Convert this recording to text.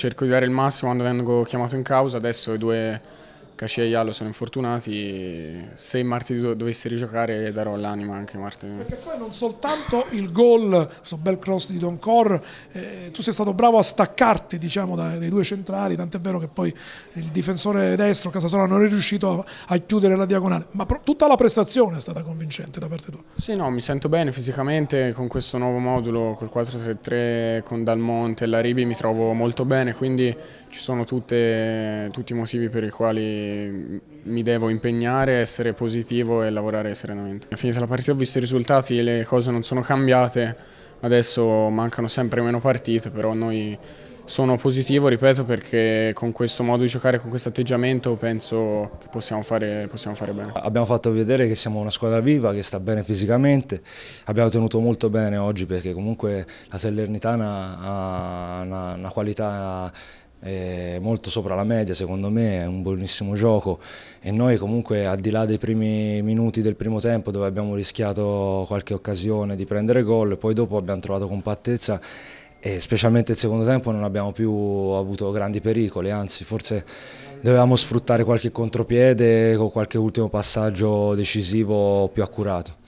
cerco di dare il massimo quando vengo chiamato in causa, adesso i due Cascia e Iallo sono infortunati, se martedì dovessi rigiocare darò l'anima anche martedì. Perché poi non soltanto il gol, questo bel cross di Don Cor, eh, tu sei stato bravo a staccarti diciamo, dai, due centrali, tant'è vero che poi il difensore destro Casasola non è riuscito a, a chiudere la diagonale, ma tutta la prestazione è stata convincente da parte tua. Sì, no, mi sento bene fisicamente con questo nuovo modulo, col 4-3-3, con Dalmonte e Laribi mi trovo molto bene, quindi ci sono tutte, tutti i motivi per i quali mi devo impegnare, essere positivo e lavorare serenamente. Finita la partita ho visto i risultati le cose non sono cambiate, adesso mancano sempre meno partite, però noi sono positivo, ripeto, perché con questo modo di giocare, con questo atteggiamento penso che possiamo fare, possiamo fare, bene. Abbiamo fatto vedere che siamo una squadra viva, che sta bene fisicamente, abbiamo tenuto molto bene oggi perché comunque la Salernitana ha una, una qualità molto sopra la media secondo me, è un buonissimo gioco e noi comunque al di là dei primi minuti del primo tempo dove abbiamo rischiato qualche occasione di prendere gol, poi dopo abbiamo trovato compattezza e specialmente il secondo tempo non abbiamo più avuto grandi pericoli, anzi forse dovevamo sfruttare qualche contropiede con qualche ultimo passaggio decisivo più accurato.